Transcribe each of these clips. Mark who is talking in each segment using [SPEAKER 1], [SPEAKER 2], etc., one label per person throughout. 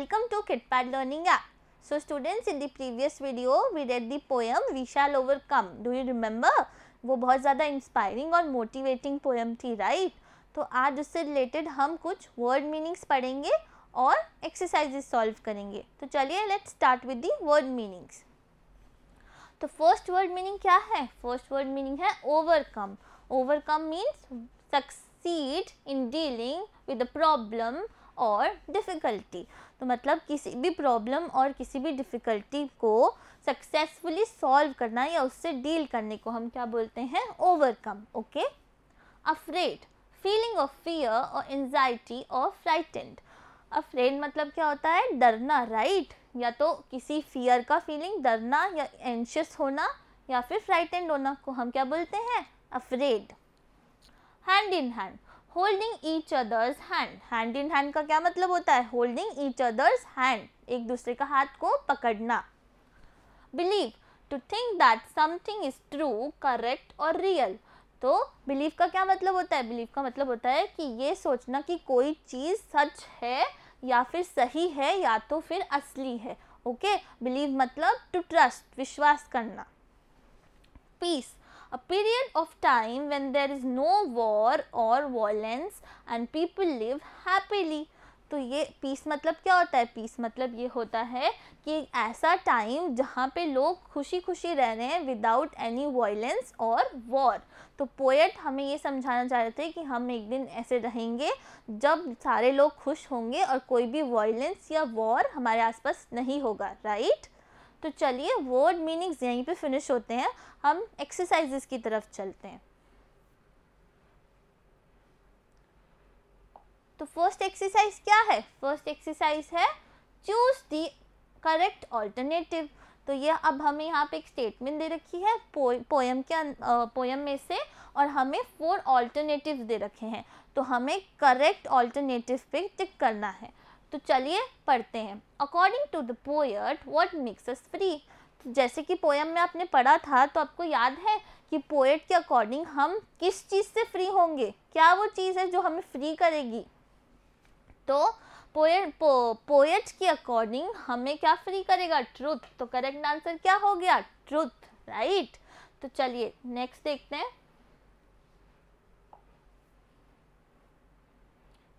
[SPEAKER 1] Welcome to KitPad Learning App. So students in the previous video we read the poem We Shall Overcome. Do you remember? वो बहुत ज़्यादा inspiring और motivating poem थी right तो आज उससे related हम कुछ वर्ड मीनिंग्स पढ़ेंगे और एक्सरसाइजेस सॉल्व करेंगे तो चलिए let start with the word meanings तो फर्स्ट वर्ड मीनिंग क्या है फर्स्ट वर्ड मीनिंग है overcome overcome means succeed in dealing with problem और डिफ़िकल्टी तो मतलब किसी भी प्रॉब्लम और किसी भी डिफ़िकल्टी को सक्सेसफुली सॉल्व करना या उससे डील करने को हम क्या बोलते हैं overcome okay afraid feeling of fear और एन्जाइटी और फ्राइटेंड अफ्रेड मतलब क्या होता है डरना राइट right? या तो किसी फियर का फीलिंग डरना या एंशियस होना या फिर फ्राइटेंड होना को हम क्या बोलते हैं afraid hand in hand holding each others hand hand in hand का क्या मतलब होता है होल्डिंग ईच अदर्स हैंड एक दूसरे का हाथ को पकड़ना believe to think that something is true correct और रियल तो बिलीव का क्या मतलब होता है बिलीव का मतलब होता है कि ये सोचना कि कोई चीज़ सच है या फिर सही है या तो फिर असली है ओके okay? बिलीव मतलब टू ट्रस्ट विश्वास करना peace a period of time when there is no war or violence and people live happily. तो ये पीस मतलब क्या होता है पीस मतलब ये होता है कि ऐसा टाइम जहाँ पे लोग खुशी खुशी रह रहे हैं विदाउट एनी वायलेंस और वॉर तो पोएट हमें ये समझाना चाह रहे थे कि हम एक दिन ऐसे रहेंगे जब सारे लोग खुश होंगे और कोई भी वायलेंस या वॉर हमारे आसपास नहीं होगा राइट तो चलिए वर्ड मीनिंग्स यहीं पे फिनिश होते हैं हम एक्सरसाइजेस की तरफ चलते हैं तो फर्स्ट एक्सरसाइज क्या है फर्स्ट एक्सरसाइज है चूज द करेक्ट ऑल्टरनेटिव तो ये अब हमें यहाँ पे एक स्टेटमेंट दे रखी है पोयम के पोयम अं-, में से और हमें फोर ऑल्टरनेटिव दे रखे हैं तो हमें करेक्ट ऑल्टरनेटिव पे टिक करना है तो चलिए पढ़ते हैं according to the poet what makes us free जैसे कि पोएम में आपने पढ़ा था तो आपको याद है कि पोएट के अकॉर्डिंग हम किस चीज़ से फ्री होंगे क्या वो चीज़ है जो हमें फ्री करेगी तो पोएट पोएट के अकॉर्डिंग हमें क्या फ्री करेगा ट्रुथ तो करेक्ट आंसर क्या हो गया ट्रुथ राइट right? तो चलिए नेक्स्ट देखते हैं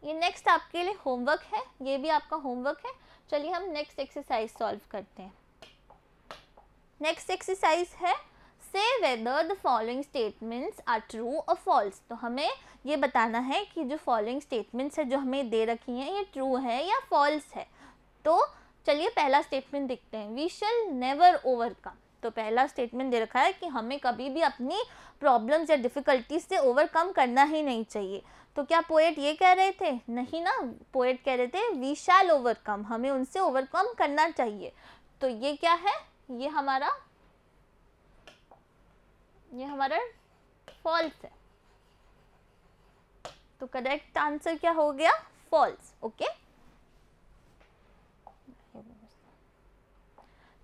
[SPEAKER 1] ये नेक्स्ट आपके लिए होमवर्क है ये भी आपका होमवर्क है चलिए हम नेक्स्ट एक्सरसाइज सॉल्व करते हैं नेक्स्ट एक्सरसाइज है say whether the following statements are true और फॉल्स तो हमें ये बताना है कि जो फॉलोइंग स्टेटमेंट्स है जो हमें दे रखी हैं ये ट्रू है या फॉल्स है तो चलिए पहला स्टेटमेंट देखते हैं वी शल नेवर ओवरकम तो पहला स्टेटमेंट दे रखा है कि हमें कभी भी अपनी प्रॉब्लम्स या डिफ़िकल्टीज से ओवरकम करना ही नहीं चाहिए तो क्या पोएट ये कह रहे थे नहीं ना पोएट कह रहे थे वी शैल ओवरकम हमें उनसे ओवरकम करना चाहिए तो ये क्या है ये हमारा ये हमारा फॉल्स है तो करेक्ट आंसर क्या हो गया फॉल्स ओके okay?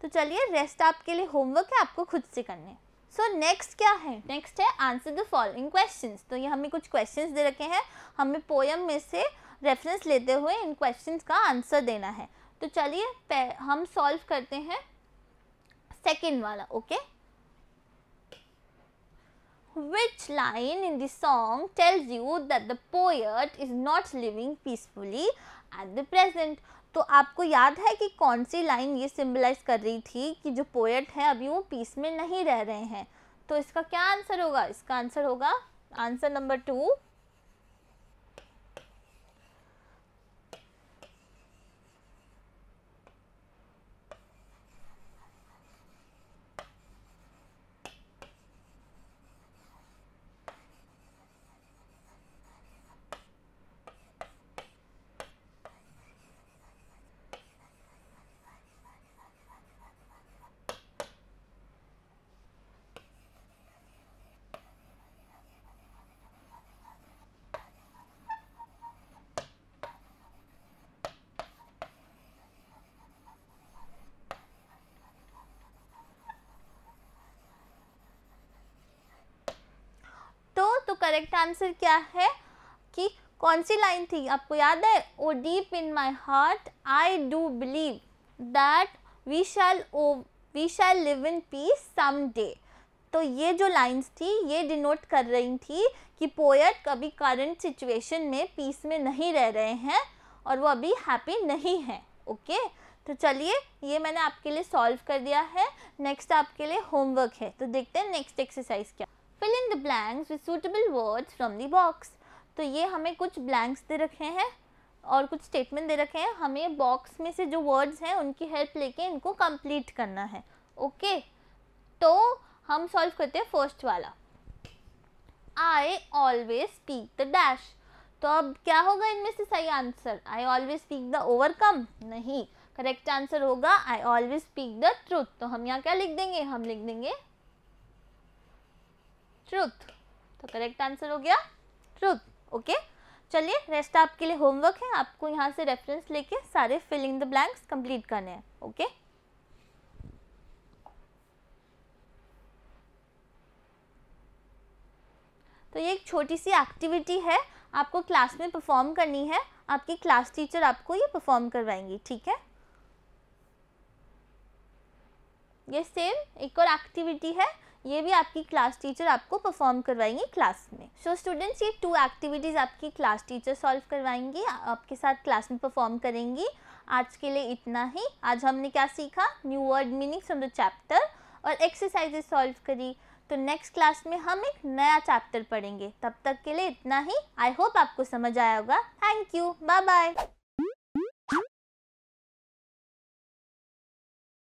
[SPEAKER 1] तो चलिए रेस्ट आपके लिए होमवर्क है आपको खुद से करने सो so, नेक्स्ट क्या है नेक्स्ट है आंसर द फॉलोइंग क्वेश्चंस तो ये हमें कुछ क्वेश्चंस दे रखे हैं हमें पोयम में से रेफरेंस लेते हुए इन क्वेश्चंस का आंसर देना है तो चलिए हम सॉल्व करते हैं सेकेंड वाला okay okay? Which line in the song tells you that the poet is not living peacefully at the present? तो आपको याद है कि कौन सी लाइन ये सिम्बलाइज कर रही थी कि जो पोएट है अभी वो पीस में नहीं रह रहे हैं तो इसका क्या आंसर होगा इसका आंसर होगा answer number two correct answer क्या है कि कौन सी लाइन थी आपको याद है oh deep in my heart I do believe that we shall oh we shall live in peace some day तो ये जो लाइन्स थी ये डिनोट कर रही थी कि पोएट कभी करंट सिचुएशन में पीस में नहीं रह रहे हैं और वो अभी हैप्पी नहीं है ओके तो चलिए ये मैंने आपके लिए सॉल्व कर दिया है नेक्स्ट आपके लिए होमवर्क है तो देखते हैं नेक्स्ट एक्सरसाइज क्या fill in the blanks with suitable words from the box तो ये हमें कुछ ब्लैंक्स दे रखे हैं और कुछ स्टेटमेंट दे रखे हैं हमें बॉक्स में से जो वर्ड्स हैं उनकी हेल्प लेके इनको कंप्लीट करना है ओके okay? तो हम सॉल्व करते हैं फर्स्ट वाला I always speak the dash तो अब क्या होगा इनमें से सही answer I always speak the overcome नहीं करेक्ट आंसर होगा I always speak the truth तो हम यहाँ क्या लिख देंगे हम लिख देंगे ट्रूथ तो करेक्ट आंसर हो गया ट्रुथ ओके चलिए रेस्ट आपके लिए होमवर्क है आपको यहाँ से रेफरेंस लेके सारे फिलिंग द ब्लैंक्स कंप्लीट करने हैं ओके तो ये एक छोटी सी एक्टिविटी है आपको क्लास में परफॉर्म करनी है आपकी क्लास टीचर आपको ये परफॉर्म करवाएंगी ठीक है ये सेम एक और एक्टिविटी है ये भी आपकी क्लास टीचर आपको परफॉर्म करवाएंगे क्लास में सो so, स्टूडेंट्स ये टू एक्टिविटीज़ आपकी क्लास टीचर सॉल्व करवाएंगी आपके साथ क्लास में परफॉर्म करेंगी आज के लिए इतना ही आज हमने क्या सीखा new word meaning from the chapter और एक्सरसाइजेज सॉल्व करी तो नेक्स्ट क्लास में हम एक नया चैप्टर पढ़ेंगे तब तक के लिए इतना ही आई होप आपको समझ आया होगा थैंक यू बाय बाय